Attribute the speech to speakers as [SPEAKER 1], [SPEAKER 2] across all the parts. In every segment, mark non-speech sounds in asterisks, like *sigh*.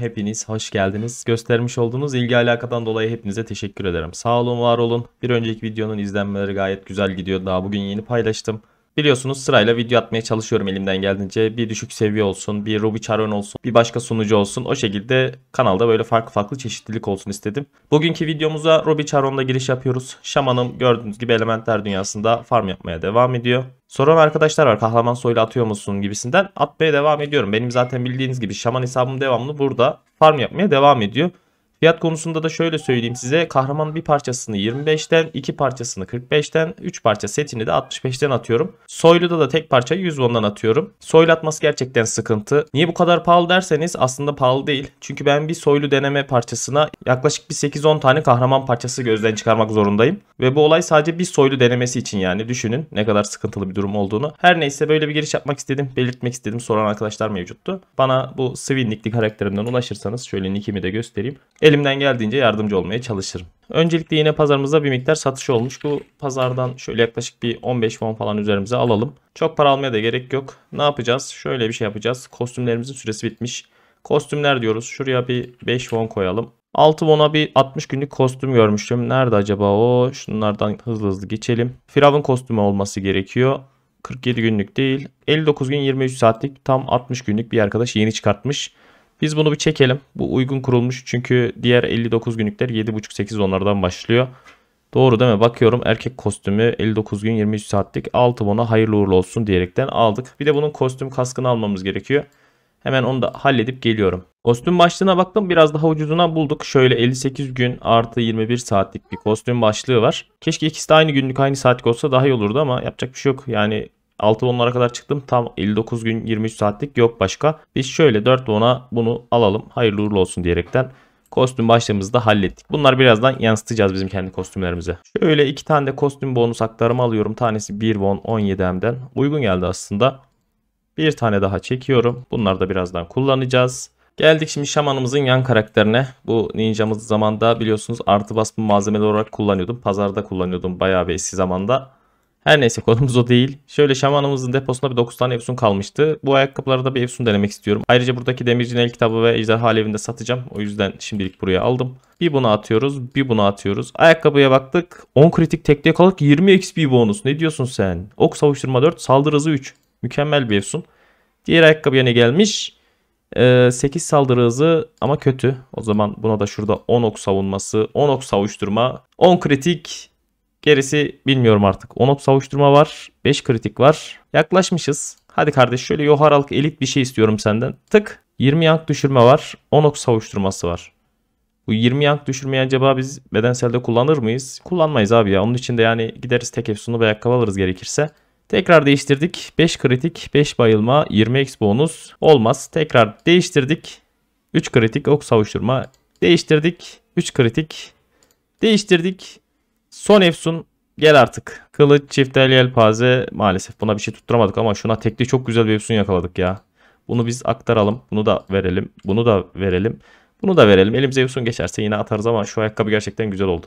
[SPEAKER 1] Hepiniz hoş geldiniz. Göstermiş olduğunuz ilgi alakadan dolayı hepinize teşekkür ederim. Sağ olun, var olun. Bir önceki videonun izlenmeleri gayet güzel gidiyor. Daha bugün yeni paylaştım. Biliyorsunuz sırayla video atmaya çalışıyorum elimden geldiğince. Bir düşük seviye olsun, bir Ruby Charon olsun, bir başka sunucu olsun. O şekilde kanalda böyle farklı farklı çeşitlilik olsun istedim. Bugünkü videomuza Ruby Charon'la giriş yapıyoruz. Şaman'ım gördüğünüz gibi elementler dünyasında farm yapmaya devam ediyor. Soran arkadaşlar var kahraman soyla atıyor musun gibisinden atmaya devam ediyorum. Benim zaten bildiğiniz gibi şaman hesabım devamlı burada farm yapmaya devam ediyor. Fiyat konusunda da şöyle söyleyeyim size. Kahraman bir parçasını 25'ten, iki parçasını 45'ten, 3 parça setini de 65'ten atıyorum. Soylu'da da tek parça 110'dan atıyorum. Soylu atması gerçekten sıkıntı. Niye bu kadar pahalı derseniz aslında pahalı değil. Çünkü ben bir soylu deneme parçasına yaklaşık bir 8-10 tane kahraman parçası gözden çıkarmak zorundayım. Ve bu olay sadece bir soylu denemesi için yani düşünün ne kadar sıkıntılı bir durum olduğunu. Her neyse böyle bir giriş yapmak istedim, belirtmek istedim. Soran arkadaşlar mevcuttu. Bana bu Swinlik'li karakterimden ulaşırsanız şöyle nickimi de göstereyim elimden geldiğince yardımcı olmaya çalışırım. Öncelikle yine pazarımızda bir miktar satış olmuş. Bu pazardan şöyle yaklaşık bir 15 won falan üzerimize alalım. Çok para almaya da gerek yok. Ne yapacağız? Şöyle bir şey yapacağız. Kostümlerimizin süresi bitmiş. Kostümler diyoruz. Şuraya bir 5 won koyalım. 6 won'a bir 60 günlük kostüm görmüştüm. Nerede acaba o? Şunlardan hızlı hızlı geçelim. Firavun kostümü olması gerekiyor. 47 günlük değil. 59 gün 23 saatlik tam 60 günlük bir arkadaş yeni çıkartmış. Biz bunu bir çekelim. Bu uygun kurulmuş çünkü diğer 59 günlükler 7.5-8 onlardan başlıyor. Doğru değil mi? Bakıyorum erkek kostümü 59 gün 23 saatlik 6 bona hayırlı uğurlu olsun diyerekten aldık. Bir de bunun kostüm kaskını almamız gerekiyor. Hemen onu da halledip geliyorum. Kostüm başlığına baktım biraz daha ucuzuna bulduk. Şöyle 58 gün artı 21 saatlik bir kostüm başlığı var. Keşke ikisi de aynı günlük aynı saatlik olsa daha iyi olurdu ama yapacak bir şey yok. Yani 6 wonlara kadar çıktım. Tam 59 gün 23 saatlik yok başka. Biz şöyle 4 bona bunu alalım. Hayırlı uğurlu olsun diyerekten kostüm başlığımızı da hallettik. Bunlar birazdan yansıtacağız bizim kendi kostümlerimize. Şöyle iki tane de kostüm bonus aktarımı alıyorum. Tanesi 1 bon 17M'den. Uygun geldi aslında. Bir tane daha çekiyorum. Bunları da birazdan kullanacağız. Geldik şimdi şamanımızın yan karakterine. Bu ninjamız zamanda biliyorsunuz artı basma malzemeleri olarak kullanıyordum. Pazarda kullanıyordum bayağı bir eski zamanda. Her neyse konumuz o değil. Şöyle şamanımızın deposunda bir 9 tane Efsun kalmıştı. Bu ayakkabılarda bir Efsun denemek istiyorum. Ayrıca buradaki demircinin el kitabı ve ejderha alevinde satacağım. O yüzden şimdilik buraya aldım. Bir bunu atıyoruz, bir bunu atıyoruz. Ayakkabıya baktık. 10 kritik tekte yakalık 20 XP bonus. Ne diyorsun sen? Ok savuşturma 4, saldırı hızı 3. Mükemmel bir Efsun. Diğer ayakkabıya ne gelmiş? Ee, 8 saldırı hızı ama kötü. O zaman buna da şurada 10 ok savunması, 10 ok savuşturma, 10 kritik Gerisi bilmiyorum artık. 10 ok savuşturma var. 5 kritik var. Yaklaşmışız. Hadi kardeş şöyle yoharalık elit bir şey istiyorum senden. Tık. 20 yank düşürme var. 10 ok savuşturması var. Bu 20 yank düşürmeyi acaba biz bedenselde kullanır mıyız? Kullanmayız abi ya. Onun için de yani gideriz tek efsunlu bir ayakkabı alırız gerekirse. Tekrar değiştirdik. 5 kritik, 5 bayılma, 20 x bonus. Olmaz. Tekrar değiştirdik. 3 kritik, ok savuşturma. Değiştirdik. 3 kritik. Değiştirdik. Son Efsun gel artık. Kılıç, çift el, yelpaze. Maalesef buna bir şey tutturamadık ama şuna tekli çok güzel bir Efsun yakaladık ya. Bunu biz aktaralım. Bunu da verelim. Bunu da verelim. Bunu da verelim. Elimize Efsun geçerse yine atarız ama şu ayakkabı gerçekten güzel oldu.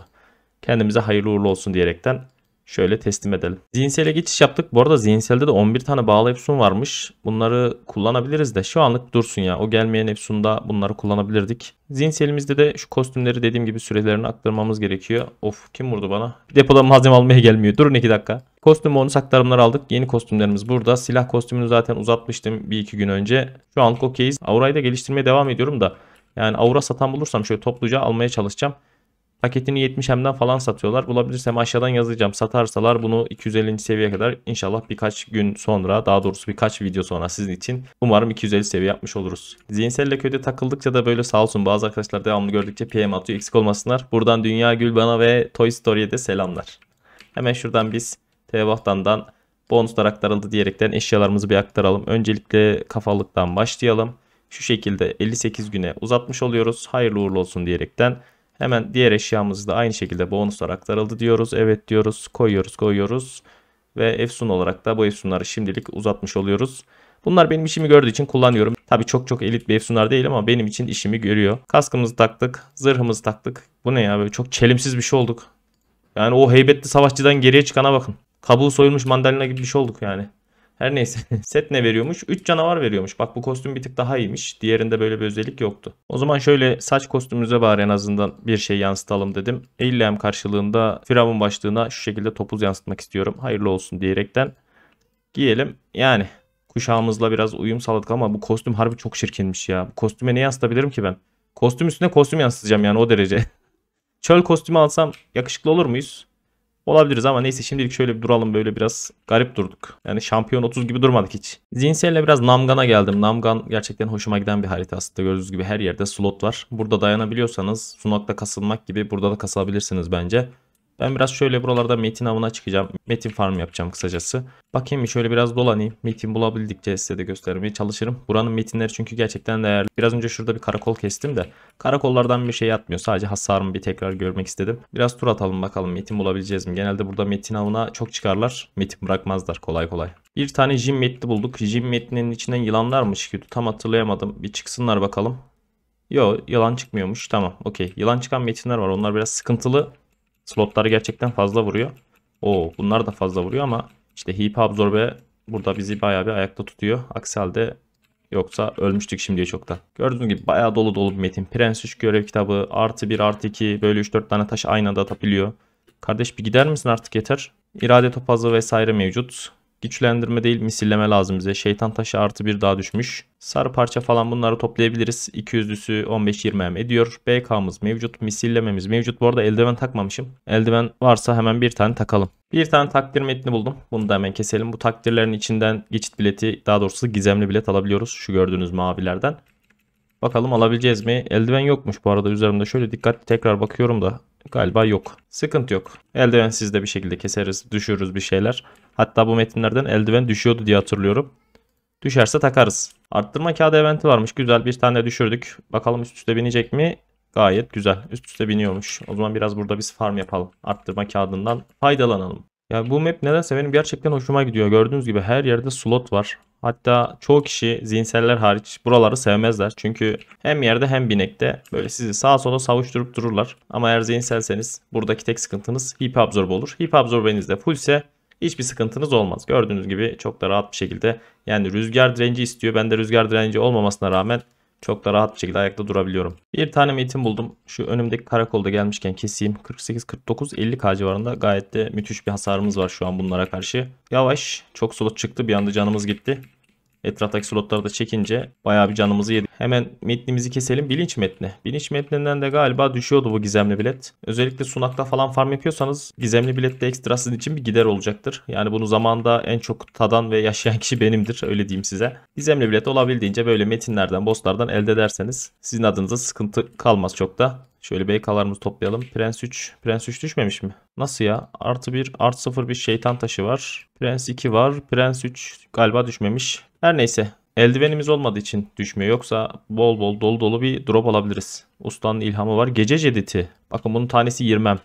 [SPEAKER 1] Kendimize hayırlı uğurlu olsun diyerekten Şöyle teslim edelim. Zihinsele geçiş yaptık. Bu arada zihinselde de 11 tane bağlı Epson varmış. Bunları kullanabiliriz de şu anlık dursun ya. O gelmeyen Epson'da bunları kullanabilirdik. Zihinselimizde de şu kostümleri dediğim gibi sürelerini aktarmamız gerekiyor. Of kim vurdu bana? Bir depoda malzeme almaya gelmiyor. Durun 2 dakika. Kostüm bonus aktarımları aldık. Yeni kostümlerimiz burada. Silah kostümünü zaten uzatmıştım bir iki gün önce. Şu anlık okeyiz. Aura'yı da geliştirmeye devam ediyorum da. Yani aura satan bulursam şöyle topluca almaya çalışacağım. Paketini 70M'den falan satıyorlar. Bulabilirsem aşağıdan yazacağım. Satarsalar bunu 250. seviyeye kadar inşallah birkaç gün sonra daha doğrusu birkaç video sonra sizin için umarım 250 seviye yapmış oluruz. Zihinselle köyde takıldıkça da böyle sağ olsun bazı arkadaşlar devamlı gördükçe PM atıyor eksik olmasınlar. Buradan Dünya Gül bana ve Toy Story'e de selamlar. Hemen şuradan biz Tevahtan'dan bonuslar aktarıldı diyerekten eşyalarımızı bir aktaralım. Öncelikle kafalıktan başlayalım. Şu şekilde 58 güne uzatmış oluyoruz. Hayırlı uğurlu olsun diyerekten Hemen diğer eşyamızda aynı şekilde olarak aktarıldı diyoruz. Evet diyoruz. Koyuyoruz koyuyoruz. Ve efsun olarak da bu efsunları şimdilik uzatmış oluyoruz. Bunlar benim işimi gördüğü için kullanıyorum. Tabi çok çok elit bir efsunlar değil ama benim için işimi görüyor. Kaskımızı taktık. Zırhımızı taktık. Bu ne ya böyle çok çelimsiz bir şey olduk. Yani o heybetli savaşçıdan geriye çıkana bakın. Kabuğu soyulmuş mandalina gibi bir şey olduk yani. Her neyse. *laughs* Set ne veriyormuş? 3 canavar veriyormuş. Bak bu kostüm bir tık daha iyiymiş. Diğerinde böyle bir özellik yoktu. O zaman şöyle saç kostümümüze bari en azından bir şey yansıtalım dedim. 50 karşılığında firavun başlığına şu şekilde topuz yansıtmak istiyorum. Hayırlı olsun diyerekten giyelim. Yani kuşağımızla biraz uyum sağladık ama bu kostüm harbi çok şirkinmiş ya. Bu kostüme ne yansıtabilirim ki ben? Kostüm üstüne kostüm yansıtacağım yani o derece. *laughs* Çöl kostümü alsam yakışıklı olur muyuz? olabiliriz ama neyse şimdilik şöyle bir duralım böyle biraz garip durduk. Yani şampiyon 30 gibi durmadık hiç. Zihinselle biraz Namgan'a geldim. Namgan gerçekten hoşuma giden bir harita aslında gördüğünüz gibi her yerde slot var. Burada dayanabiliyorsanız sunakta kasılmak gibi burada da kasabilirsiniz bence. Ben biraz şöyle buralarda metin avına çıkacağım. Metin farm yapacağım kısacası. Bakayım bir şöyle biraz dolanayım. Metin bulabildikçe size de göstermeye çalışırım. Buranın metinleri çünkü gerçekten değerli. Biraz önce şurada bir karakol kestim de. Karakollardan bir şey atmıyor. Sadece hasarımı bir tekrar görmek istedim. Biraz tur atalım bakalım metin bulabileceğiz mi? Genelde burada metin avına çok çıkarlar. Metin bırakmazlar kolay kolay. Bir tane jim metni bulduk. Jim metninin içinden yılanlar mı çıkıyordu? Tam hatırlayamadım. Bir çıksınlar bakalım. Yo yılan çıkmıyormuş. Tamam okey. Yılan çıkan metinler var. Onlar biraz sıkıntılı. Slotları gerçekten fazla vuruyor. Oo bunlar da fazla vuruyor ama işte hip absorbe burada bizi bayağı bir ayakta tutuyor. Aksi halde Yoksa ölmüştük şimdiye çok da. Gördüğünüz gibi bayağı dolu dolu bir metin. Prens 3 görev kitabı artı 1 artı 2 böyle 3-4 tane taş aynada anda atabiliyor. Kardeş bir gider misin artık yeter. İrade topazı vesaire mevcut. Güçlendirme değil misilleme lazım bize. Şeytan taşı artı bir daha düşmüş. Sarı parça falan bunları toplayabiliriz. 200'lüsü 15-20 M ediyor. BK'mız mevcut. Misillememiz mevcut. Bu arada eldiven takmamışım. Eldiven varsa hemen bir tane takalım. Bir tane takdir metni buldum. Bunu da hemen keselim. Bu takdirlerin içinden geçit bileti daha doğrusu gizemli bilet alabiliyoruz. Şu gördüğünüz mavilerden. Bakalım alabileceğiz mi? Eldiven yokmuş bu arada üzerimde. Şöyle dikkatli tekrar bakıyorum da galiba yok. Sıkıntı yok. Eldiven sizde bir şekilde keseriz, düşürürüz bir şeyler. Hatta bu metinlerden eldiven düşüyordu diye hatırlıyorum. Düşerse takarız. Arttırma kağıdı eventi varmış. Güzel bir tane düşürdük. Bakalım üst üste binecek mi? Gayet güzel. Üst üste biniyormuş. O zaman biraz burada biz farm yapalım. Arttırma kağıdından faydalanalım. Ya yani bu map nedense benim gerçekten hoşuma gidiyor. Gördüğünüz gibi her yerde slot var. Hatta çoğu kişi zihinseller hariç buraları sevmezler. Çünkü hem yerde hem binekte böyle sizi sağa sola savuşturup dururlar. Ama eğer zihinselseniz buradaki tek sıkıntınız hip absorb olur. Hip absorbeniz de fullse Hiçbir sıkıntınız olmaz. Gördüğünüz gibi çok da rahat bir şekilde yani rüzgar direnci istiyor. Ben de rüzgar direnci olmamasına rağmen çok da rahat bir şekilde ayakta durabiliyorum. Bir tane metin buldum. Şu önümdeki karakolda gelmişken keseyim. 48, 49, 50k civarında gayet de müthiş bir hasarımız var şu an bunlara karşı. Yavaş. Çok slot çıktı. Bir anda canımız gitti etraftaki slotları da çekince bayağı bir canımızı yedi. Hemen metnimizi keselim. Bilinç metni. Bilinç metninden de galiba düşüyordu bu gizemli bilet. Özellikle sunakta falan farm yapıyorsanız gizemli bilet de ekstra sizin için bir gider olacaktır. Yani bunu zamanda en çok tadan ve yaşayan kişi benimdir. Öyle diyeyim size. Gizemli bilet olabildiğince böyle metinlerden, bosslardan elde ederseniz sizin adınıza sıkıntı kalmaz çok da. Şöyle BK'larımızı toplayalım. Prens 3. Prens 3 düşmemiş mi? Nasıl ya? Artı 1, artı 0 bir şeytan taşı var. Prens 2 var. Prens 3 galiba düşmemiş. Her neyse. Eldivenimiz olmadığı için düşmüyor. Yoksa bol bol dolu dolu bir drop alabiliriz. Ustanın ilhamı var. Gece cediti. Bakın bunun tanesi 20'm.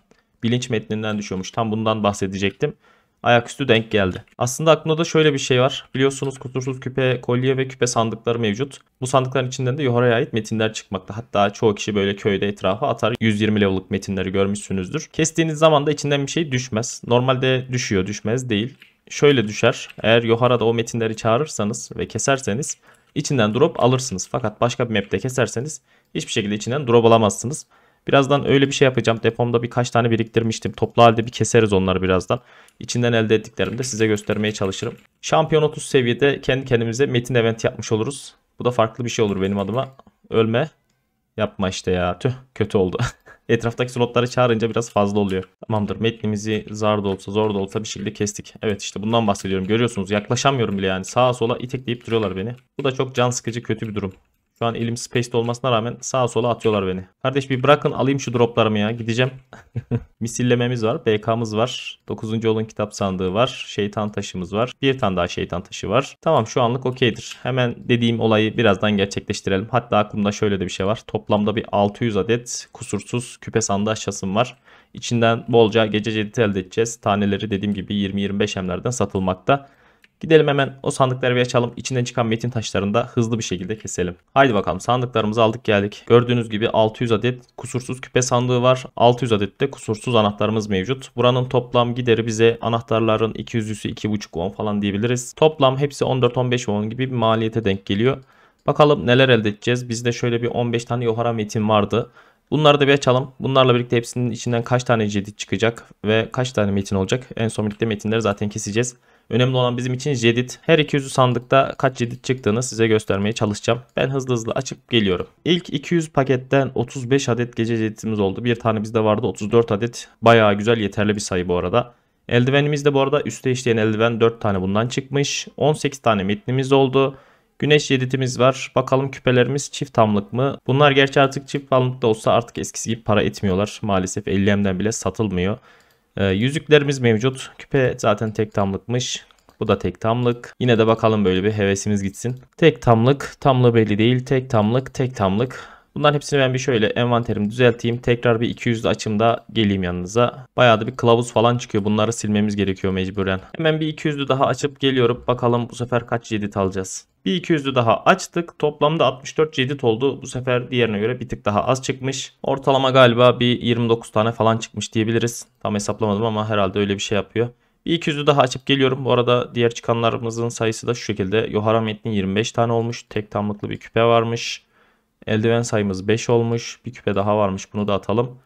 [SPEAKER 1] Bilinç metninden düşüyormuş. Tam bundan bahsedecektim ayaküstü denk geldi. Aslında aklımda da şöyle bir şey var. Biliyorsunuz kusursuz küpe, kolye ve küpe sandıkları mevcut. Bu sandıkların içinden de Yohara'ya ait metinler çıkmakta. Hatta çoğu kişi böyle köyde etrafa atar 120 level'lık metinleri görmüşsünüzdür. Kestiğiniz zaman da içinden bir şey düşmez. Normalde düşüyor düşmez değil. Şöyle düşer. Eğer Yohara'da o metinleri çağırırsanız ve keserseniz içinden drop alırsınız. Fakat başka bir map'te keserseniz hiçbir şekilde içinden drop alamazsınız. Birazdan öyle bir şey yapacağım. Depomda birkaç tane biriktirmiştim. Toplu halde bir keseriz onları birazdan. İçinden elde ettiklerimi de size göstermeye çalışırım. Şampiyon 30 seviyede kendi kendimize metin event yapmış oluruz. Bu da farklı bir şey olur benim adıma. Ölme. Yapma işte ya. Tüh kötü oldu. *laughs* Etraftaki slotları çağırınca biraz fazla oluyor. Tamamdır metnimizi zar da olsa zor da olsa bir şekilde kestik. Evet işte bundan bahsediyorum. Görüyorsunuz yaklaşamıyorum bile yani. Sağa sola itekleyip duruyorlar beni. Bu da çok can sıkıcı kötü bir durum. Şu an elim space'de olmasına rağmen sağa sola atıyorlar beni. Kardeş bir bırakın alayım şu droplarımı ya. Gideceğim. *laughs* Misillememiz var. BK'mız var. 9. olun kitap sandığı var. Şeytan taşımız var. Bir tane daha şeytan taşı var. Tamam şu anlık okeydir. Hemen dediğim olayı birazdan gerçekleştirelim. Hatta aklımda şöyle de bir şey var. Toplamda bir 600 adet kusursuz küpe sandığı aşasım var. İçinden bolca gece cedidi elde edeceğiz. Taneleri dediğim gibi 20-25 emlerden satılmakta. Gidelim hemen o sandıkları bir açalım. İçinden çıkan metin taşlarını da hızlı bir şekilde keselim. Haydi bakalım sandıklarımızı aldık geldik. Gördüğünüz gibi 600 adet kusursuz küpe sandığı var. 600 adet de kusursuz anahtarımız mevcut. Buranın toplam gideri bize anahtarların 200'lüsü 2.5 on falan diyebiliriz. Toplam hepsi 14-15 on gibi bir maliyete denk geliyor. Bakalım neler elde edeceğiz. Bizde şöyle bir 15 tane Yohara metin vardı. Bunları da bir açalım. Bunlarla birlikte hepsinin içinden kaç tane cedit çıkacak ve kaç tane metin olacak. En son birlikte metinleri zaten keseceğiz. Önemli olan bizim için jedit. Her 200 sandıkta kaç jedit çıktığını size göstermeye çalışacağım. Ben hızlı hızlı açıp geliyorum. İlk 200 paketten 35 adet gece jeditimiz oldu. Bir tane bizde vardı 34 adet. Bayağı güzel yeterli bir sayı bu arada. Eldivenimiz de bu arada üstte işleyen eldiven 4 tane bundan çıkmış. 18 tane metnimiz oldu. Güneş yeditimiz var. Bakalım küpelerimiz çift tamlık mı? Bunlar gerçi artık çift tamlık da olsa artık eskisi gibi para etmiyorlar. Maalesef 50M'den bile satılmıyor. E, yüzüklerimiz mevcut. Küpe zaten tek tamlıkmış. Bu da tek tamlık. Yine de bakalım böyle bir hevesimiz gitsin. Tek tamlık, tamlı belli değil. Tek tamlık, tek tamlık. Bunların hepsini ben bir şöyle envanterimi düzelteyim. Tekrar bir 200'lü açımda geleyim yanınıza. Bayağı da bir kılavuz falan çıkıyor. Bunları silmemiz gerekiyor mecburen. Hemen bir 200'lü daha açıp geliyorum. Bakalım bu sefer kaç cedit alacağız. Bir 200'lü daha açtık. Toplamda 64 cedit oldu. Bu sefer diğerine göre bir tık daha az çıkmış. Ortalama galiba bir 29 tane falan çıkmış diyebiliriz. Tam hesaplamadım ama herhalde öyle bir şey yapıyor. Bir 200'ü daha açıp geliyorum. Bu arada diğer çıkanlarımızın sayısı da şu şekilde. Yohara metni 25 tane olmuş. Tek tamlıklı bir küpe varmış. Eldiven sayımız 5 olmuş. Bir küpe daha varmış. Bunu da atalım.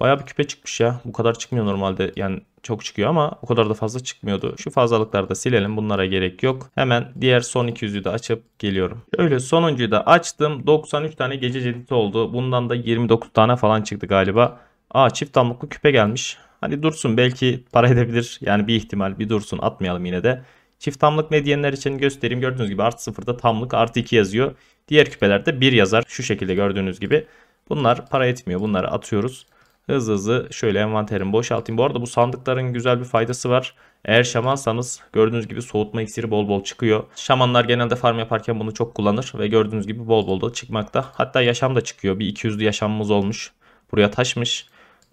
[SPEAKER 1] Baya bir küpe çıkmış ya. Bu kadar çıkmıyor normalde. Yani çok çıkıyor ama o kadar da fazla çıkmıyordu. Şu fazlalıkları da silelim. Bunlara gerek yok. Hemen diğer son 200'ü de açıp geliyorum. Öyle sonuncuyu da açtım. 93 tane gece cediti oldu. Bundan da 29 tane falan çıktı galiba. Aa çift damlıklı küpe gelmiş. Hani dursun belki para edebilir. Yani bir ihtimal bir dursun atmayalım yine de. Çift tamlık ne diyenler için göstereyim. Gördüğünüz gibi artı sıfırda tamlık artı 2 yazıyor. Diğer küpelerde bir yazar. Şu şekilde gördüğünüz gibi. Bunlar para etmiyor. Bunları atıyoruz. Hızlı hızlı şöyle envanterimi boşaltayım. Bu arada bu sandıkların güzel bir faydası var. Eğer şamansanız gördüğünüz gibi soğutma iksiri bol bol çıkıyor. Şamanlar genelde farm yaparken bunu çok kullanır ve gördüğünüz gibi bol bol da çıkmakta. Hatta yaşam da çıkıyor. Bir 200'lü yaşamımız olmuş. Buraya taşmış.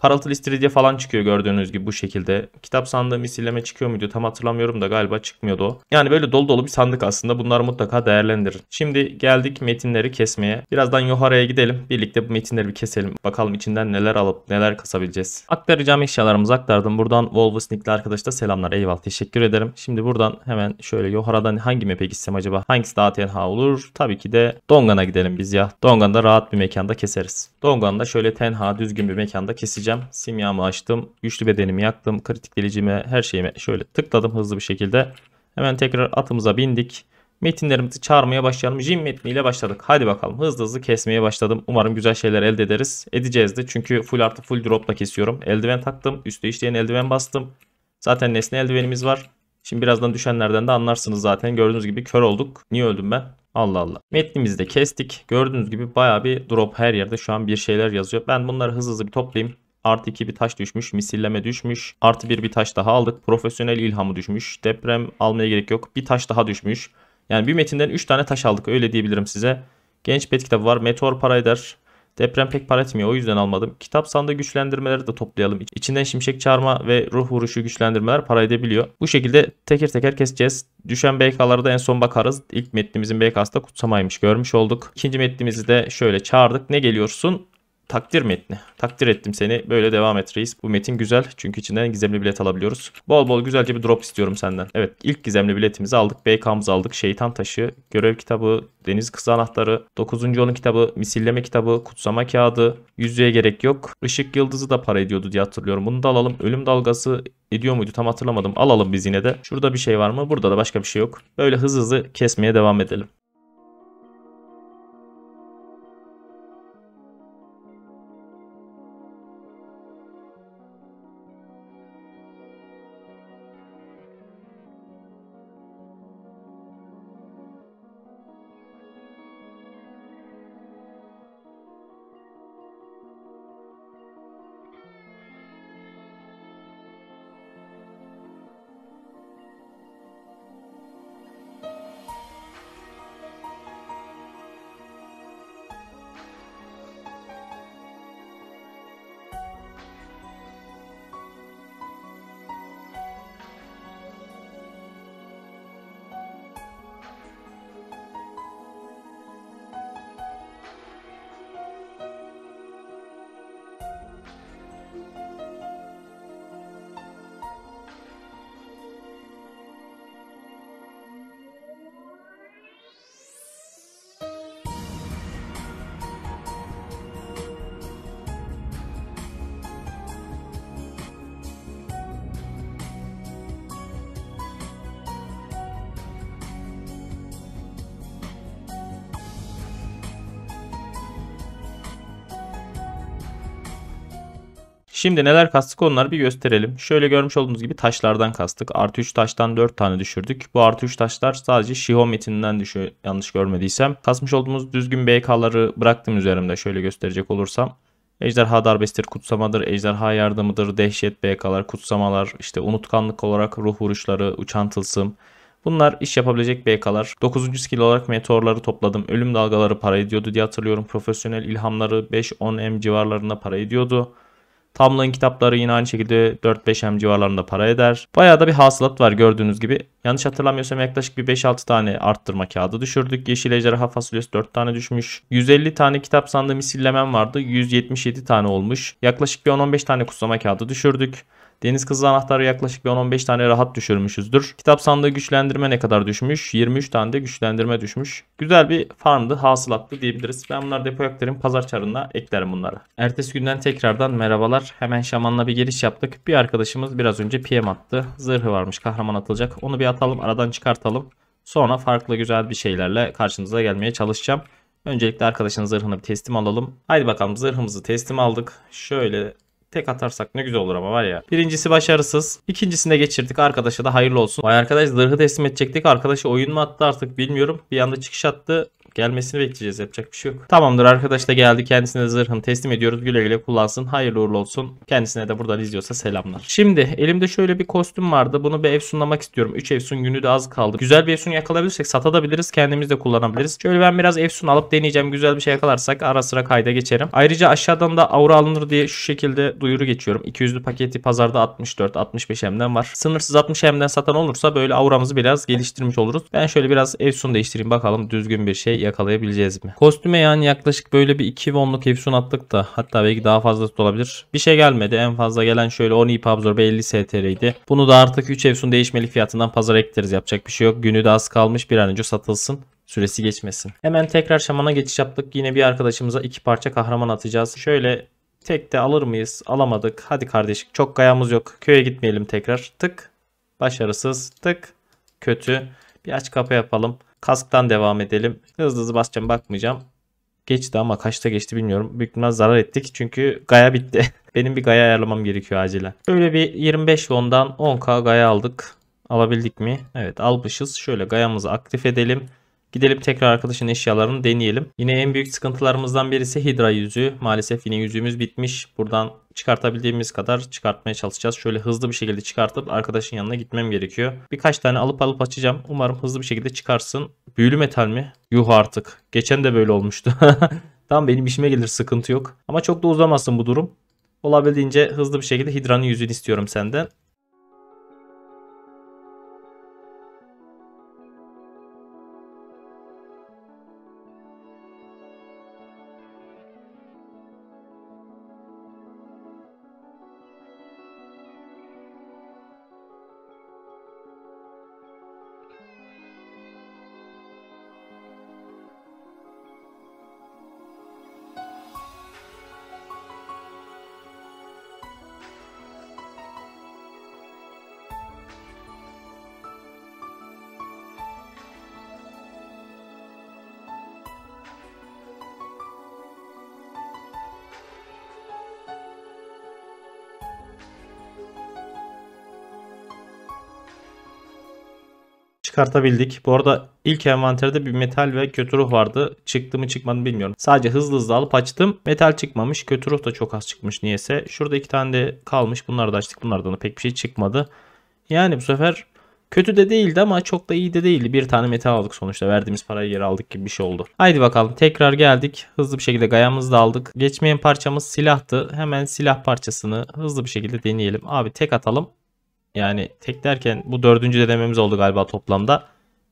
[SPEAKER 1] Parıltılı istiridye falan çıkıyor gördüğünüz gibi bu şekilde. Kitap sandığı misilleme çıkıyor muydu tam hatırlamıyorum da galiba çıkmıyordu o. Yani böyle dolu dolu bir sandık aslında bunları mutlaka değerlendirin. Şimdi geldik metinleri kesmeye. Birazdan Yohara'ya gidelim. Birlikte bu metinleri bir keselim. Bakalım içinden neler alıp neler kasabileceğiz. Aktaracağım eşyalarımızı aktardım. Buradan Volvo Sneak'li arkadaş da selamlar. Eyvallah teşekkür ederim. Şimdi buradan hemen şöyle Yohara'dan hangi map'e gitsem acaba? Hangisi daha TNH olur? Tabii ki de Dongan'a gidelim biz ya. Dongan'da rahat bir mekanda keseriz. Dongan'da şöyle tenha düzgün bir mekanda keseceğim edeceğim. Simyamı açtım. Güçlü bedenimi yaktım. Kritik delicime her şeyime şöyle tıkladım hızlı bir şekilde. Hemen tekrar atımıza bindik. Metinlerimizi çağırmaya başlayalım. Jim metniyle başladık. Hadi bakalım hızlı hızlı kesmeye başladım. Umarım güzel şeyler elde ederiz. Edeceğiz de çünkü full artı full dropla kesiyorum. Eldiven taktım. üstte işleyen eldiven bastım. Zaten nesne eldivenimiz var. Şimdi birazdan düşenlerden de anlarsınız zaten. Gördüğünüz gibi kör olduk. Niye öldüm ben? Allah Allah. Metnimizi de kestik. Gördüğünüz gibi baya bir drop her yerde şu an bir şeyler yazıyor. Ben bunları hızlı hızlı bir toplayayım. Artı 2 bir taş düşmüş. Misilleme düşmüş. Artı 1 bir taş daha aldık. Profesyonel ilhamı düşmüş. Deprem almaya gerek yok. Bir taş daha düşmüş. Yani bir metinden 3 tane taş aldık. Öyle diyebilirim size. Genç pet kitabı var. Meteor para eder. Deprem pek para etmiyor o yüzden almadım. Kitap sandığı güçlendirmeleri de toplayalım. İçinden şimşek çağırma ve ruh vuruşu güçlendirmeler para edebiliyor. Bu şekilde teker teker keseceğiz. Düşen BK'lara en son bakarız. İlk metnimizin BK'sı da kutsamaymış görmüş olduk. İkinci metnimizi de şöyle çağırdık. Ne geliyorsun? takdir metni. Takdir ettim seni. Böyle devam et reis. Bu metin güzel. Çünkü içinden gizemli bilet alabiliyoruz. Bol bol güzelce bir drop istiyorum senden. Evet ilk gizemli biletimizi aldık. BK'mızı aldık. Şeytan taşı. Görev kitabı. Deniz kızı anahtarı. 9. onun kitabı. Misilleme kitabı. Kutsama kağıdı. Yüzüğe gerek yok. Işık yıldızı da para ediyordu diye hatırlıyorum. Bunu da alalım. Ölüm dalgası ediyor muydu tam hatırlamadım. Alalım biz yine de. Şurada bir şey var mı? Burada da başka bir şey yok. Böyle hızlı hızlı kesmeye devam edelim. Şimdi neler kastık onları bir gösterelim. Şöyle görmüş olduğunuz gibi taşlardan kastık. Artı 3 taştan 4 tane düşürdük. Bu artı 3 taşlar sadece Shihom etinden düşüyor yanlış görmediysem. Kasmış olduğumuz düzgün BK'ları bıraktım üzerimde şöyle gösterecek olursam. Ejderha darbesidir, kutsamadır, ejderha yardımıdır, dehşet BK'lar, kutsamalar, işte unutkanlık olarak ruh vuruşları, uçan tılsım. Bunlar iş yapabilecek BK'lar. 9. skill olarak meteorları topladım. Ölüm dalgaları para ediyordu diye hatırlıyorum. Profesyonel ilhamları 5-10M civarlarında para ediyordu. Tamla'nın kitapları yine aynı şekilde 4-5M civarlarında para eder. Bayağı da bir hasılat var gördüğünüz gibi. Yanlış hatırlamıyorsam yaklaşık bir 5-6 tane arttırma kağıdı düşürdük. Yeşil ejderha fasulyesi 4 tane düşmüş. 150 tane kitap sandığı misillemem vardı. 177 tane olmuş. Yaklaşık bir 10-15 tane kutsama kağıdı düşürdük. Deniz kızı anahtarı yaklaşık bir 10-15 tane rahat düşürmüşüzdür. Kitap sandığı güçlendirme ne kadar düşmüş? 23 tane de güçlendirme düşmüş. Güzel bir farmdı, hasılatlı diyebiliriz. Ben bunları depoya aktarayım, pazar çarında eklerim bunları. Ertesi günden tekrardan merhabalar. Hemen şamanla bir giriş yaptık. Bir arkadaşımız biraz önce PM attı. Zırhı varmış, kahraman atılacak. Onu bir atalım, aradan çıkartalım. Sonra farklı güzel bir şeylerle karşınıza gelmeye çalışacağım. Öncelikle arkadaşın zırhını bir teslim alalım. Haydi bakalım zırhımızı teslim aldık. Şöyle Tek atarsak ne güzel olur ama var ya. Birincisi başarısız. İkincisine geçirdik. Arkadaşa da hayırlı olsun. Vay arkadaş zırhı teslim edecektik. Arkadaşı oyun mu attı artık bilmiyorum. Bir anda çıkış attı. Gelmesini bekleyeceğiz. Yapacak bir şey yok. Tamamdır arkadaş da geldi. Kendisine zırhını teslim ediyoruz. Güle güle kullansın. Hayırlı uğurlu olsun. Kendisine de buradan izliyorsa selamlar. Şimdi elimde şöyle bir kostüm vardı. Bunu bir efsunlamak istiyorum. 3 efsun günü de az kaldı. Güzel bir efsun yakalayabilirsek satabiliriz. Kendimiz de kullanabiliriz. Şöyle ben biraz efsun alıp deneyeceğim. Güzel bir şey yakalarsak ara sıra kayda geçerim. Ayrıca aşağıdan da aura alınır diye şu şekilde duyuru geçiyorum. 200'lü paketi pazarda 64 65 hemden var. Sınırsız 60 hemden satan olursa böyle auramızı biraz geliştirmiş oluruz. Ben şöyle biraz efsun değiştireyim bakalım düzgün bir şey yakalayabileceğiz mi? Kostüme yani yaklaşık böyle bir 2 wonluk efsun attık da hatta belki daha fazla da olabilir. Bir şey gelmedi. En fazla gelen şöyle 10 ip absorbe 50 STR idi. Bunu da artık 3 efsun değişmelik fiyatından pazara ekleriz. Yapacak bir şey yok. Günü de az kalmış. Bir an önce satılsın süresi geçmesin. Hemen tekrar şamana geçiş yaptık. Yine bir arkadaşımıza iki parça kahraman atacağız. Şöyle tek de alır mıyız? Alamadık. Hadi kardeş. çok gayamız yok. Köye gitmeyelim tekrar. Tık. Başarısız. Tık. Kötü. Bir aç kapı yapalım. Kasktan devam edelim. Hızlı hızlı basacağım bakmayacağım. Geçti ama kaçta geçti bilmiyorum. Büyük ihtimal zarar ettik çünkü gaya bitti. *laughs* Benim bir gaya ayarlamam gerekiyor acilen. Böyle bir 25 ondan 10k gaya aldık. Alabildik mi? Evet almışız. Şöyle gayamızı aktif edelim. Gidelim tekrar arkadaşın eşyalarını deneyelim. Yine en büyük sıkıntılarımızdan birisi Hydra yüzüğü. Maalesef yine yüzüğümüz bitmiş. Buradan çıkartabildiğimiz kadar çıkartmaya çalışacağız. Şöyle hızlı bir şekilde çıkartıp arkadaşın yanına gitmem gerekiyor. Birkaç tane alıp alıp açacağım. Umarım hızlı bir şekilde çıkarsın. Büyülü metal mi? Yuh artık. Geçen de böyle olmuştu. *laughs* Tam benim işime gelir sıkıntı yok. Ama çok da uzamasın bu durum. Olabildiğince hızlı bir şekilde hidranın yüzünü istiyorum senden. çıkartabildik. Bu arada ilk envanterde bir metal ve kötü ruh vardı. Çıktı mı çıkmadı mı bilmiyorum. Sadece hızlı hızlı alıp açtım. Metal çıkmamış. Kötü ruh da çok az çıkmış niyeyse. Şurada iki tane de kalmış. Bunları da açtık. Bunlardan da pek bir şey çıkmadı. Yani bu sefer Kötü de değildi ama çok da iyi de değildi. Bir tane metal aldık sonuçta. Verdiğimiz parayı geri aldık gibi bir şey oldu. Haydi bakalım tekrar geldik. Hızlı bir şekilde gayamızı da aldık. Geçmeyen parçamız silahtı. Hemen silah parçasını hızlı bir şekilde deneyelim. Abi tek atalım. Yani tek derken bu dördüncü denememiz oldu galiba toplamda.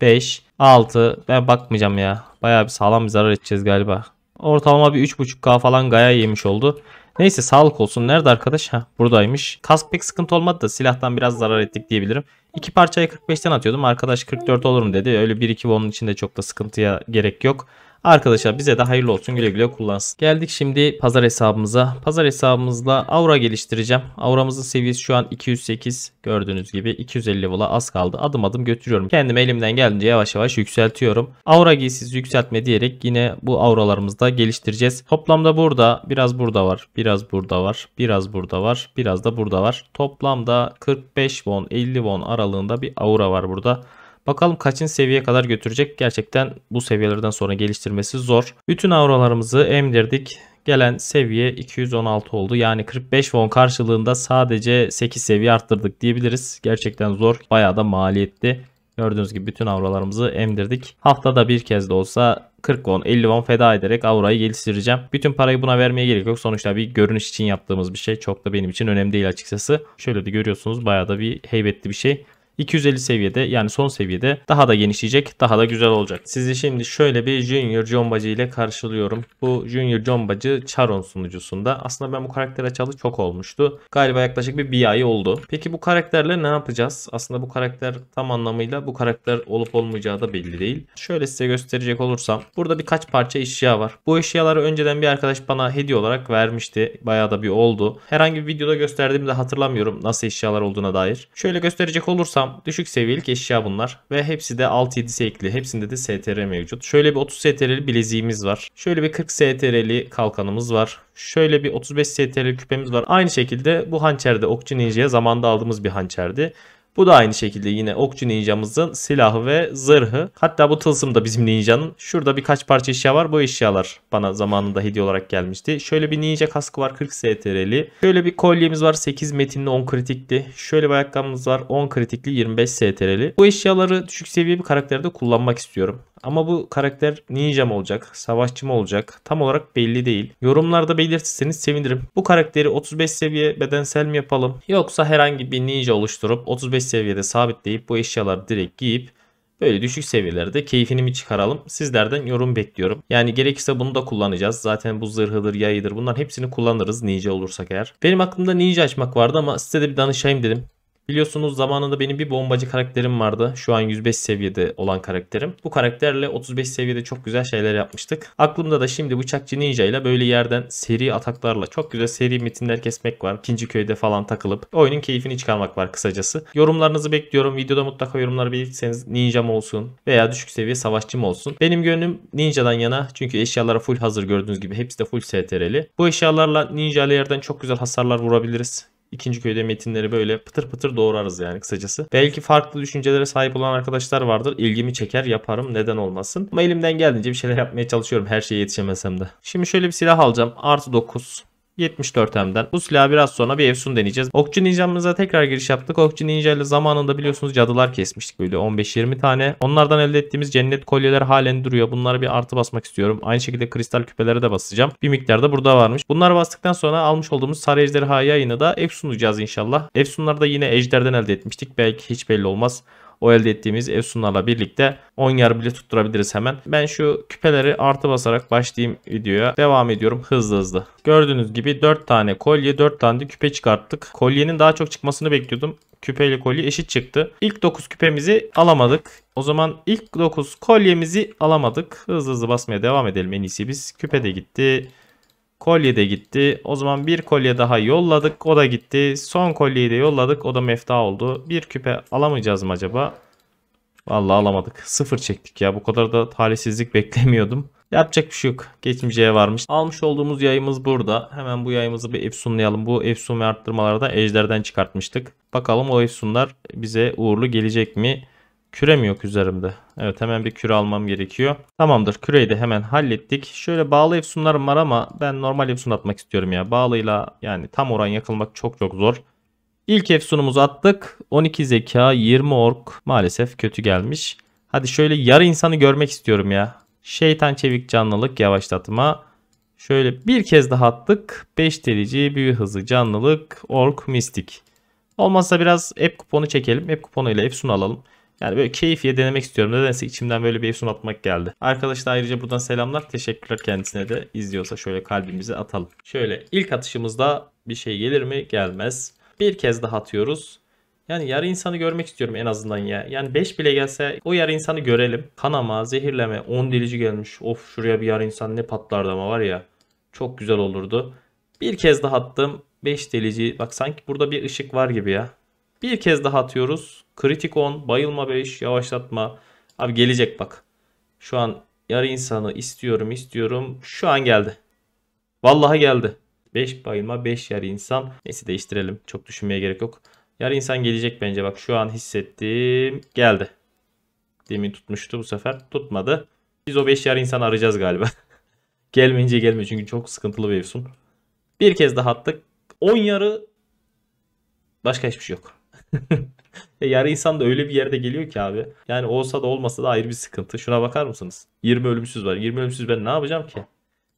[SPEAKER 1] 5, 6 ben bakmayacağım ya. baya bir sağlam bir zarar edeceğiz galiba. Ortalama bir 3.5k falan gaya yemiş oldu. Neyse sağlık olsun. Nerede arkadaş? Ha buradaymış. Kask pek sıkıntı olmadı da silahtan biraz zarar ettik diyebilirim. İki parçayı 45'ten atıyordum. Arkadaş 44 olur mu dedi. Öyle 1-2 onun içinde çok da sıkıntıya gerek yok. Arkadaşlar bize de hayırlı olsun güle güle kullansın. Geldik şimdi pazar hesabımıza. Pazar hesabımızla Aura geliştireceğim. Aura'mızın seviyesi şu an 208 gördüğünüz gibi 250 level'a az kaldı. Adım adım götürüyorum. Kendim elimden geldiğince yavaş yavaş yükseltiyorum. Aura giysisi yükseltme diyerek yine bu auralarımızı da geliştireceğiz. Toplamda burada biraz burada var. Biraz burada var. Biraz burada var. Biraz da burada var. Toplamda 45 won 50 won aralığında bir aura var burada. Bakalım kaçıncı seviyeye kadar götürecek. Gerçekten bu seviyelerden sonra geliştirmesi zor. Bütün avrolarımızı emdirdik. Gelen seviye 216 oldu. Yani 45 won karşılığında sadece 8 seviye arttırdık diyebiliriz. Gerçekten zor. Bayağı da maliyetli. Gördüğünüz gibi bütün avrolarımızı emdirdik. Haftada bir kez de olsa 40 won 50 won feda ederek avrayı geliştireceğim. Bütün parayı buna vermeye gerek yok. Sonuçta bir görünüş için yaptığımız bir şey. Çok da benim için önemli değil açıkçası. Şöyle de görüyorsunuz bayağı da bir heybetli bir şey. 250 seviyede yani son seviyede daha da genişleyecek daha da güzel olacak. Sizi şimdi şöyle bir Junior John Jombacı ile karşılıyorum. Bu Junior John Jombacı Charon sunucusunda. Aslında ben bu karakter açalı çok olmuştu. Galiba yaklaşık bir bir ay oldu. Peki bu karakterle ne yapacağız? Aslında bu karakter tam anlamıyla bu karakter olup olmayacağı da belli değil. Şöyle size gösterecek olursam burada birkaç parça eşya var. Bu eşyaları önceden bir arkadaş bana hediye olarak vermişti. Bayağı da bir oldu. Herhangi bir videoda gösterdiğimde hatırlamıyorum nasıl eşyalar olduğuna dair. Şöyle gösterecek olursam düşük seviyelik eşya bunlar. Ve hepsi de 6-7 sekli. Hepsinde de STR mevcut. Şöyle bir 30 STR'li bileziğimiz var. Şöyle bir 40 STR'li kalkanımız var. Şöyle bir 35 STR'li küpemiz var. Aynı şekilde bu hançerde Okçu Ninja'ya zamanda aldığımız bir hançerdi. Bu da aynı şekilde yine okçu ninjamızın silahı ve zırhı. Hatta bu tılsım da bizim ninjanın. Şurada birkaç parça eşya var. Bu eşyalar bana zamanında hediye olarak gelmişti. Şöyle bir ninja kaskı var 40 STR'li. Şöyle bir kolyemiz var 8 metinli 10 kritikli. Şöyle bir ayakkabımız var 10 kritikli 25 STR'li. Bu eşyaları düşük seviye bir karakterde kullanmak istiyorum. Ama bu karakter ninja mı olacak, savaşçı mı olacak tam olarak belli değil. Yorumlarda belirtirseniz sevinirim. Bu karakteri 35 seviye bedensel mi yapalım yoksa herhangi bir ninja oluşturup 35 seviyede sabitleyip bu eşyaları direkt giyip Böyle düşük seviyelerde keyfini mi çıkaralım? Sizlerden yorum bekliyorum. Yani gerekirse bunu da kullanacağız. Zaten bu zırhıdır, yayıdır bunların hepsini kullanırız ninja olursak eğer. Benim aklımda ninja açmak vardı ama size de bir danışayım dedim. Biliyorsunuz zamanında benim bir bombacı karakterim vardı. Şu an 105 seviyede olan karakterim. Bu karakterle 35 seviyede çok güzel şeyler yapmıştık. Aklımda da şimdi bıçakçı ninja ile böyle yerden seri ataklarla çok güzel seri metinler kesmek var. İkinci köyde falan takılıp oyunun keyfini çıkarmak var kısacası. Yorumlarınızı bekliyorum. Videoda mutlaka yorumlar belirtseniz ninjam olsun veya düşük seviye savaşçım olsun. Benim gönlüm ninjadan yana çünkü eşyalara full hazır gördüğünüz gibi hepsi de full STR'li. Bu eşyalarla ninja ile yerden çok güzel hasarlar vurabiliriz. İkinci köyde metinleri böyle pıtır pıtır doğrarız yani kısacası. Belki farklı düşüncelere sahip olan arkadaşlar vardır. İlgimi çeker yaparım neden olmasın. Ama elimden geldiğince bir şeyler yapmaya çalışıyorum her şeye yetişemesem de. Şimdi şöyle bir silah alacağım. Artı 9. 74 hemden. Bu silahı biraz sonra bir Efsun deneyeceğiz. Okçu ninjamıza tekrar giriş yaptık. Okçu ninja ile zamanında biliyorsunuz cadılar kesmiştik böyle 15-20 tane. Onlardan elde ettiğimiz cennet kolyeler halen duruyor. Bunlara bir artı basmak istiyorum. Aynı şekilde kristal küpelere de basacağım. Bir miktar da burada varmış. Bunları bastıktan sonra almış olduğumuz sarı ejderha yayını da Efsun'layacağız inşallah. Efsunları da yine ejderden elde etmiştik. Belki hiç belli olmaz o elde ettiğimiz efsunlarla birlikte 10 yer bile tutturabiliriz hemen. Ben şu küpeleri artı basarak başlayayım videoya. Devam ediyorum hızlı hızlı. Gördüğünüz gibi 4 tane kolye 4 tane de küpe çıkarttık. Kolyenin daha çok çıkmasını bekliyordum. Küpe ile kolye eşit çıktı. İlk 9 küpemizi alamadık. O zaman ilk 9 kolyemizi alamadık. Hızlı hızlı basmaya devam edelim en iyisi biz. Küpe de gitti. Kolye de gitti. O zaman bir kolye daha yolladık. O da gitti. Son kolyeyi de yolladık. O da mefta oldu. Bir küpe alamayacağız mı acaba? Vallahi alamadık. Sıfır çektik ya. Bu kadar da talihsizlik *laughs* beklemiyordum. Yapacak bir şey yok. Geçmeyeceğe varmış. Almış olduğumuz yayımız burada. Hemen bu yayımızı bir efsunlayalım. Bu efsun ve arttırmaları da ejderden çıkartmıştık. Bakalım o efsunlar bize uğurlu gelecek mi? Kürem yok üzerimde? Evet hemen bir küre almam gerekiyor. Tamamdır küreyi de hemen hallettik. Şöyle bağlı efsunlarım var ama ben normal efsun atmak istiyorum ya. Bağlıyla yani tam oran yakılmak çok çok zor. İlk efsunumuzu attık. 12 zeka 20 ork maalesef kötü gelmiş. Hadi şöyle yarı insanı görmek istiyorum ya. Şeytan çevik canlılık yavaşlatma. Şöyle bir kez daha attık. 5 derece büyü hızı canlılık ork mistik. Olmazsa biraz app kuponu çekelim. App kuponu ile efsun alalım. Yani böyle keyfiye denemek istiyorum. Nedense içimden böyle bir Efsun atmak geldi. Arkadaşlar ayrıca buradan selamlar. Teşekkürler kendisine de izliyorsa şöyle kalbimizi atalım. Şöyle ilk atışımızda bir şey gelir mi? Gelmez. Bir kez daha atıyoruz. Yani yarı insanı görmek istiyorum en azından ya. Yani 5 bile gelse o yarı insanı görelim. Kanama, zehirleme, 10 delici gelmiş. Of şuraya bir yarı insan ne patlardı ama var ya. Çok güzel olurdu. Bir kez daha attım. 5 delici. Bak sanki burada bir ışık var gibi ya. Bir kez daha atıyoruz. Kritik 10, bayılma 5, yavaşlatma. Abi gelecek bak. Şu an yarı insanı istiyorum istiyorum. Şu an geldi. Vallahi geldi. 5 bayılma 5 yarı insan. Neyse değiştirelim. Çok düşünmeye gerek yok. Yarı insan gelecek bence. Bak şu an hissettim. Geldi. Demin tutmuştu bu sefer. Tutmadı. Biz o 5 yarı insan arayacağız galiba. *laughs* Gelmeyince gelmiyor. Çünkü çok sıkıntılı bir evsun. Bir kez daha attık. 10 yarı başka hiçbir şey yok. *laughs* E, yarı insan da öyle bir yerde geliyor ki abi. Yani olsa da olmasa da ayrı bir sıkıntı. Şuna bakar mısınız? 20 ölümsüz var. 20 ölümsüz ben ne yapacağım ki?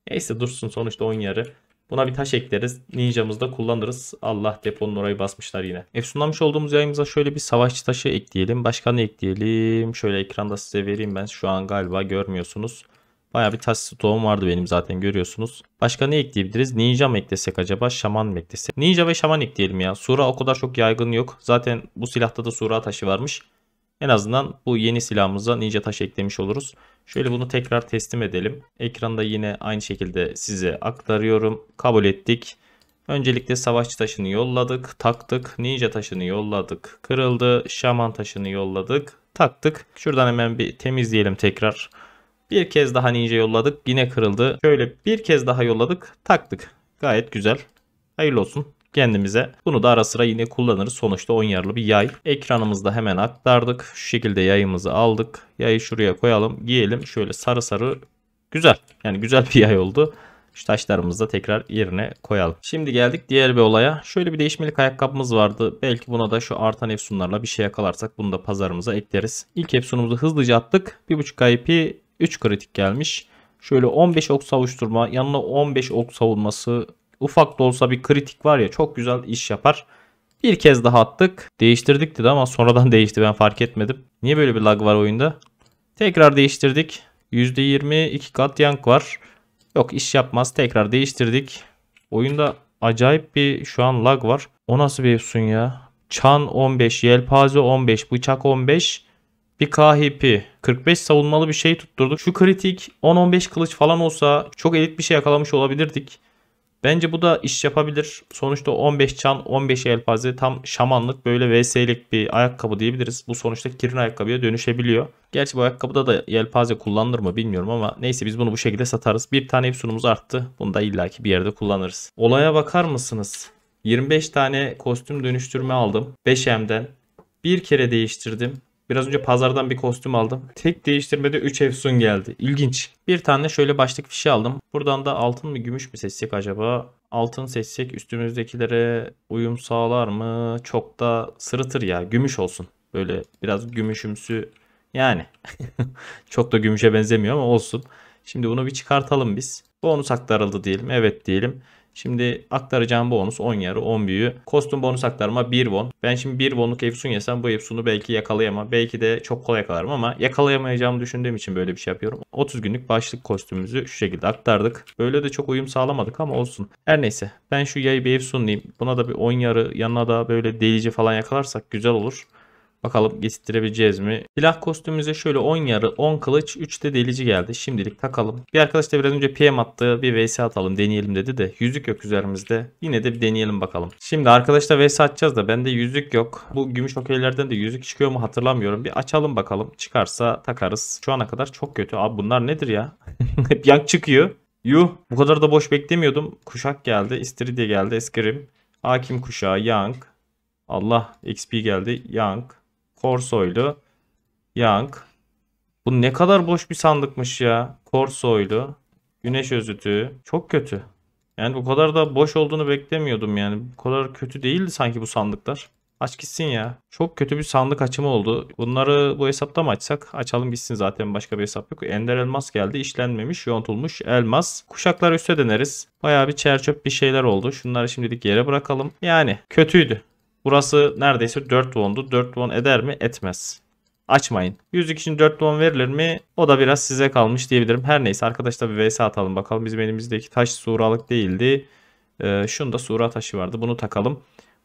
[SPEAKER 1] Neyse dursun sonuçta 10 yarı. Buna bir taş ekleriz. Ninjamızı da kullanırız. Allah deponun orayı basmışlar yine. Efsunlamış olduğumuz yayımıza şöyle bir savaşçı taşı ekleyelim. Başka ne ekleyelim? Şöyle ekranda size vereyim ben. Şu an galiba görmüyorsunuz. Baya bir taş stoğum vardı benim zaten görüyorsunuz. Başka ne ekleyebiliriz? Ninja mı eklesek acaba? Şaman mı eklesek? Ninja ve şaman ekleyelim ya. Sura o kadar çok yaygın yok. Zaten bu silahta da sura taşı varmış. En azından bu yeni silahımıza ninja taş eklemiş oluruz. Şöyle bunu tekrar teslim edelim. Ekranda yine aynı şekilde size aktarıyorum. Kabul ettik. Öncelikle savaşçı taşını yolladık, taktık. Ninja taşını yolladık, kırıldı. Şaman taşını yolladık, taktık. Şuradan hemen bir temizleyelim tekrar. Bir kez daha ninja yolladık. Yine kırıldı. Şöyle bir kez daha yolladık. Taktık. Gayet güzel. Hayırlı olsun kendimize. Bunu da ara sıra yine kullanırız. Sonuçta 10 yarlı bir yay. Ekranımızda hemen aktardık. Şu şekilde yayımızı aldık. Yayı şuraya koyalım. Giyelim. Şöyle sarı sarı. Güzel. Yani güzel *laughs* bir yay oldu. Şu taşlarımızı da tekrar yerine koyalım. Şimdi geldik diğer bir olaya. Şöyle bir değişmelik ayakkabımız vardı. Belki buna da şu artan efsunlarla bir şey yakalarsak bunu da pazarımıza ekleriz. İlk efsunumuzu hızlıca attık. 1.5 IP 3 kritik gelmiş. Şöyle 15 ok savuşturma yanına 15 ok savunması ufak da olsa bir kritik var ya çok güzel iş yapar. Bir kez daha attık. Değiştirdik dedi ama sonradan *laughs* değişti ben fark etmedim. Niye böyle bir lag var oyunda? Tekrar değiştirdik. %20 2 kat yank var. Yok iş yapmaz. Tekrar değiştirdik. Oyunda acayip bir şu an lag var. O nasıl bir efsun ya? Çan 15, yelpaze 15, bıçak 15, bir KHP. 45 savunmalı bir şey tutturduk. Şu kritik 10-15 kılıç falan olsa çok elit bir şey yakalamış olabilirdik. Bence bu da iş yapabilir. Sonuçta 15 çan, 15 elpaze tam şamanlık böyle vs'lik bir ayakkabı diyebiliriz. Bu sonuçta kirin ayakkabıya dönüşebiliyor. Gerçi bu ayakkabıda da yelpaze kullanılır mı bilmiyorum ama neyse biz bunu bu şekilde satarız. Bir tane hepsunumuz arttı. Bunu da illaki bir yerde kullanırız. Olaya bakar mısınız? 25 tane kostüm dönüştürme aldım. 5M'den. Bir kere değiştirdim. Biraz önce pazardan bir kostüm aldım. Tek değiştirmede 3 efsun geldi. İlginç. Bir tane şöyle başlık fişi aldım. Buradan da altın mı gümüş mü seçsek acaba? Altın seçsek üstümüzdekilere uyum sağlar mı? Çok da sırıtır ya. Gümüş olsun. Böyle biraz gümüşümsü yani. *laughs* Çok da gümüşe benzemiyor ama olsun. Şimdi bunu bir çıkartalım biz. Bonus aktarıldı diyelim. Evet diyelim. Şimdi aktaracağım bonus 10 yarı 10 büyü. Kostüm bonus aktarma 1 won. Ben şimdi 1 wonluk Efsun yesem bu Efsun'u belki yakalayamam. Belki de çok kolay yakalarım ama yakalayamayacağımı düşündüğüm için böyle bir şey yapıyorum. 30 günlük başlık kostümümüzü şu şekilde aktardık. Böyle de çok uyum sağlamadık ama olsun. Her neyse ben şu yayı bir Efsun'layım. Buna da bir 10 yarı yanına da böyle delici falan yakalarsak güzel olur. Bakalım getirebileceğiz mi? Silah kostümümüze şöyle 10 yarı, 10 kılıç, 3 de delici geldi. Şimdilik takalım. Bir arkadaş da biraz önce PM attı. Bir VS atalım deneyelim dedi de. Yüzük yok üzerimizde. Yine de bir deneyelim bakalım. Şimdi arkadaşla VS atacağız da bende yüzük yok. Bu gümüş okeylerden de yüzük çıkıyor mu hatırlamıyorum. Bir açalım bakalım. Çıkarsa takarız. Şu ana kadar çok kötü. Abi bunlar nedir ya? *laughs* Hep yank çıkıyor. Yuh bu kadar da boş beklemiyordum. Kuşak geldi. İstiridye geldi. Eskrim. Hakim kuşağı. Yank. Allah XP geldi. Yank. Korsoylu. Young. Bu ne kadar boş bir sandıkmış ya. Korsoylu. Güneş özütü. Çok kötü. Yani bu kadar da boş olduğunu beklemiyordum yani. Bu kadar kötü değildi sanki bu sandıklar. Aç gitsin ya. Çok kötü bir sandık açımı oldu. Bunları bu hesapta mı açsak? Açalım gitsin zaten başka bir hesap yok. Ender elmas geldi. İşlenmemiş, yontulmuş elmas. Kuşaklar üste deneriz. Baya bir çerçöp bir şeyler oldu. Şunları şimdilik yere bırakalım. Yani kötüydü. Burası neredeyse 4 won'du. 4 won eder mi? Etmez. Açmayın. Yüzük için 4 won verilir mi? O da biraz size kalmış diyebilirim. Her neyse arkadaşlar bir vs atalım bakalım. Bizim elimizdeki taş suralık değildi. Ee, da sura taşı vardı. Bunu takalım.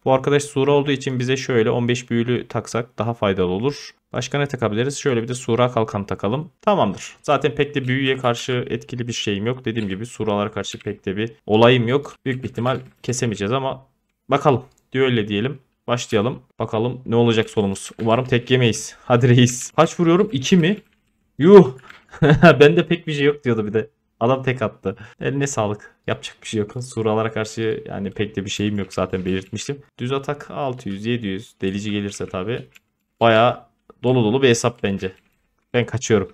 [SPEAKER 1] Bu arkadaş sura olduğu için bize şöyle 15 büyülü taksak daha faydalı olur. Başka ne takabiliriz? Şöyle bir de sura kalkan takalım. Tamamdır. Zaten pek de büyüye karşı etkili bir şeyim yok. Dediğim gibi suralara karşı pek de bir olayım yok. Büyük bir ihtimal kesemeyeceğiz ama bakalım. Diyor öyle diyelim. Başlayalım. Bakalım ne olacak sonumuz. Umarım tek yemeyiz. Hadi reis. Kaç vuruyorum? 2 mi? Yuh. *laughs* Bende pek bir şey yok diyordu bir de. Adam tek attı. Eline sağlık. Yapacak bir şey yok. Suralara karşı yani pek de bir şeyim yok zaten belirtmiştim. Düz atak 600-700. Delici gelirse tabi. Baya dolu dolu bir hesap bence. Ben kaçıyorum.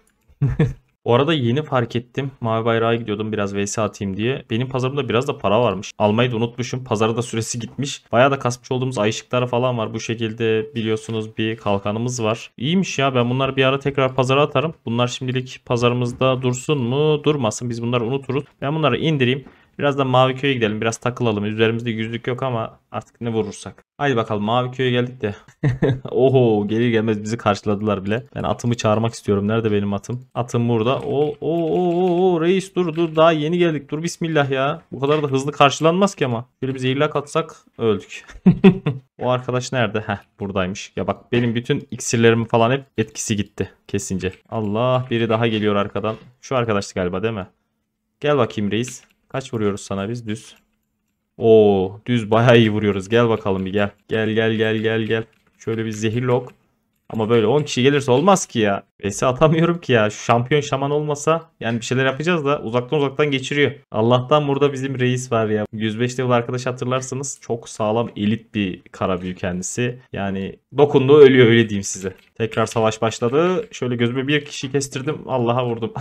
[SPEAKER 1] *laughs* Bu arada yeni fark ettim. Mavi bayrağa gidiyordum biraz vs atayım diye. Benim pazarımda biraz da para varmış. Almayı da unutmuşum. Pazarda süresi gitmiş. Bayağı da kasmış olduğumuz ay ışıkları falan var. Bu şekilde biliyorsunuz bir kalkanımız var. İyiymiş ya ben bunları bir ara tekrar pazara atarım. Bunlar şimdilik pazarımızda dursun mu durmasın. Biz bunları unuturuz. Ben bunları indireyim. Biraz da Mavi Köy'e gidelim. Biraz takılalım. Üzerimizde yüzlük yok ama artık ne vurursak. Haydi bakalım Mavi Köy'e geldik de. *laughs* Oho gelir gelmez bizi karşıladılar bile. Ben atımı çağırmak istiyorum. Nerede benim atım? Atım burada. Oo o o o reis dur dur daha yeni geldik. Dur bismillah ya. Bu kadar da hızlı karşılanmaz ki ama. Böyle bir zehirlak atsak öldük. *laughs* o arkadaş nerede? Heh buradaymış. Ya bak benim bütün iksirlerim falan hep etkisi gitti kesince. Allah biri daha geliyor arkadan. Şu arkadaştı galiba değil mi? Gel bakayım reis. Kaç vuruyoruz sana biz düz? Oo düz bayağı iyi vuruyoruz. Gel bakalım bir gel. Gel gel gel gel gel. Şöyle bir zehir lok. Ama böyle 10 kişi gelirse olmaz ki ya. Vesi atamıyorum ki ya. Şu şampiyon şaman olmasa yani bir şeyler yapacağız da uzaktan uzaktan geçiriyor. Allah'tan burada bizim reis var ya. 105 level arkadaş hatırlarsanız Çok sağlam elit bir kara büyü kendisi. Yani dokunduğu ölüyor öyle diyeyim size. Tekrar savaş başladı. Şöyle gözüme bir kişi kestirdim. Allah'a vurdum.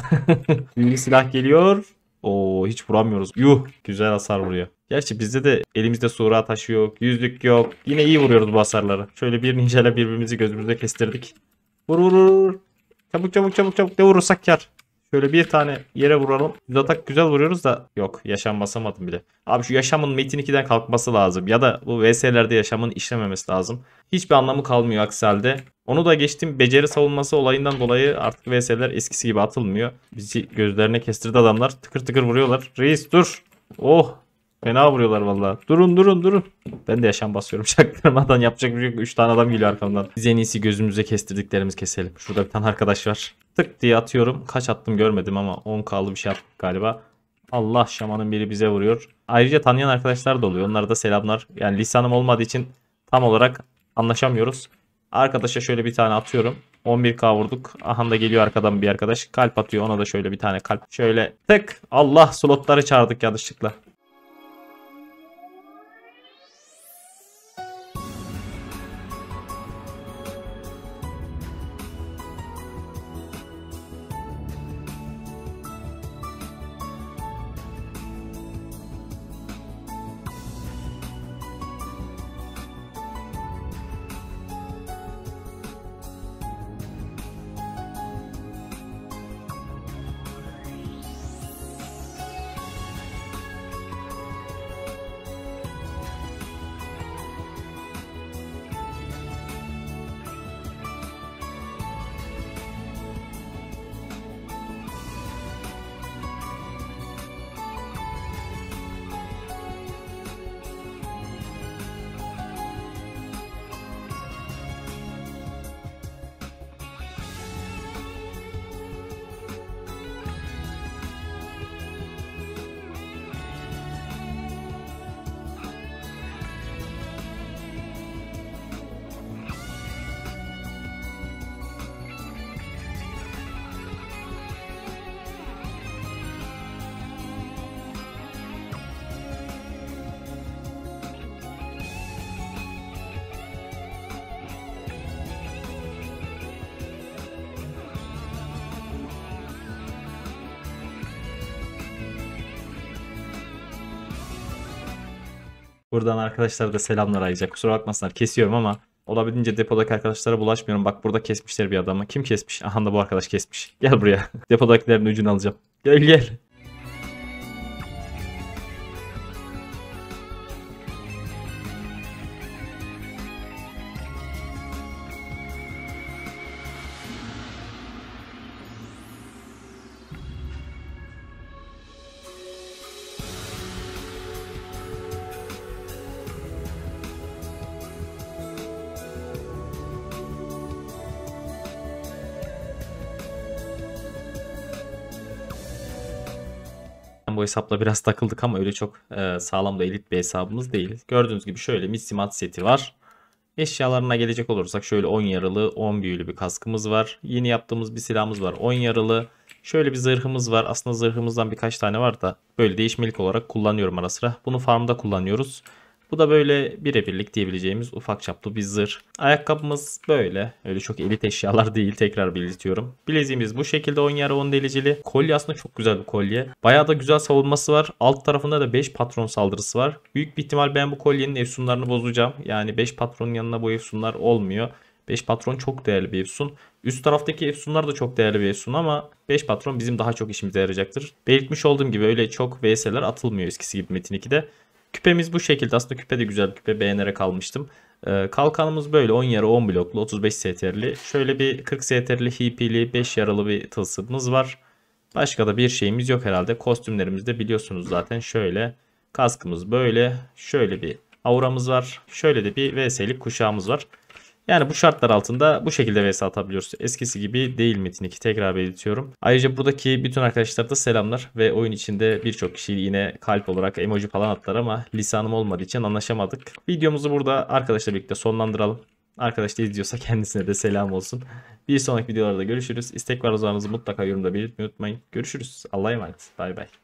[SPEAKER 1] Büyülü *laughs* silah geliyor. Oo hiç vuramıyoruz. Yuh güzel hasar vuruyor. Gerçi bizde de elimizde sura taşı yok. Yüzlük yok. Yine iyi vuruyoruz bu hasarları. Şöyle bir ninjayla birbirimizi gözümüzde kestirdik. Vur vur vur. Çabuk çabuk çabuk çabuk. Ne vurursak kar. Şöyle bir tane yere vuralım. Düz atak güzel vuruyoruz da yok yaşam basamadım bile. Abi şu yaşamın metin 2'den kalkması lazım. Ya da bu vs'lerde yaşamın işlememesi lazım. Hiçbir anlamı kalmıyor akselde. Onu da geçtim. Beceri savunması olayından dolayı artık vs'ler eskisi gibi atılmıyor. Bizi gözlerine kestirdi adamlar. Tıkır tıkır vuruyorlar. Reis dur. Oh Fena vuruyorlar vallahi. Durun durun durun. Ben de yaşam basıyorum çaktırmadan. *laughs* Yapacak bir şey yok. 3 tane adam geliyor arkamdan. Biz en iyisi gözümüze kestirdiklerimiz keselim. Şurada bir tane arkadaş var. Tık diye atıyorum. Kaç attım görmedim ama 10 kalı bir şey attık galiba. Allah şamanın biri bize vuruyor. Ayrıca tanıyan arkadaşlar da oluyor. Onlara da selamlar. Yani lisanım olmadığı için tam olarak anlaşamıyoruz. Arkadaşa şöyle bir tane atıyorum. 11k vurduk. Aha da geliyor arkadan bir arkadaş. Kalp atıyor. Ona da şöyle bir tane kalp. Şöyle tık. Allah slotları çağırdık yanlışlıkla. Buradan arkadaşlara da selamlar ayrıca. Kusura bakmasınlar kesiyorum ama olabildiğince depodaki arkadaşlara bulaşmıyorum. Bak burada kesmişler bir adamı. Kim kesmiş? Aha da bu arkadaş kesmiş. Gel buraya. *laughs* Depodakilerin ucunu alacağım. Gel gel. hesapla biraz takıldık ama öyle çok e, sağlam da elit bir hesabımız değil. Gördüğünüz gibi şöyle missimat seti var. Eşyalarına gelecek olursak şöyle 10 yaralı 10 büyülü bir kaskımız var. Yeni yaptığımız bir silahımız var 10 yaralı. Şöyle bir zırhımız var. Aslında zırhımızdan birkaç tane var da böyle değişmelik olarak kullanıyorum ara sıra. Bunu farmda kullanıyoruz. Bu da böyle birebirlik diyebileceğimiz ufak çaplı bir zırh. Ayakkabımız böyle. Öyle çok elit eşyalar *laughs* değil tekrar belirtiyorum. Bileziğimiz bu şekilde 10 yarı 10 delicili. Kolye aslında çok güzel bir kolye. Bayağı da güzel savunması var. Alt tarafında da 5 patron saldırısı var. Büyük bir ihtimal ben bu kolyenin efsunlarını bozacağım. Yani 5 patronun yanına bu efsunlar olmuyor. 5 patron çok değerli bir efsun. Üst taraftaki efsunlar da çok değerli bir efsun ama 5 patron bizim daha çok işimize yarayacaktır. Belirtmiş olduğum gibi öyle çok VS'ler atılmıyor eskisi gibi Metin 2'de. Küpemiz bu şekilde. Aslında küpe de güzel. Küpe beğenerek almıştım. Ee, kalkanımız böyle 10 yarı 10 bloklu 35 STR'li. Şöyle bir 40 STR'li HP'li 5 yaralı bir tılsımımız var. Başka da bir şeyimiz yok herhalde. Kostümlerimizde biliyorsunuz zaten şöyle. Kaskımız böyle. Şöyle bir auramız var. Şöyle de bir VS'lik kuşağımız var. Yani bu şartlar altında bu şekilde VS atabiliyoruz. Eskisi gibi değil Metin 2 tekrar belirtiyorum. Ayrıca buradaki bütün arkadaşlara da selamlar ve oyun içinde birçok kişi yine kalp olarak emoji falan attılar ama lisanım olmadığı için anlaşamadık. Videomuzu burada arkadaşla birlikte sonlandıralım. Arkadaş da izliyorsa kendisine de selam olsun. Bir sonraki videolarda görüşürüz. İstek var mutlaka yorumda belirtmeyi unutmayın. Görüşürüz. Allah'a emanet. Bay bay.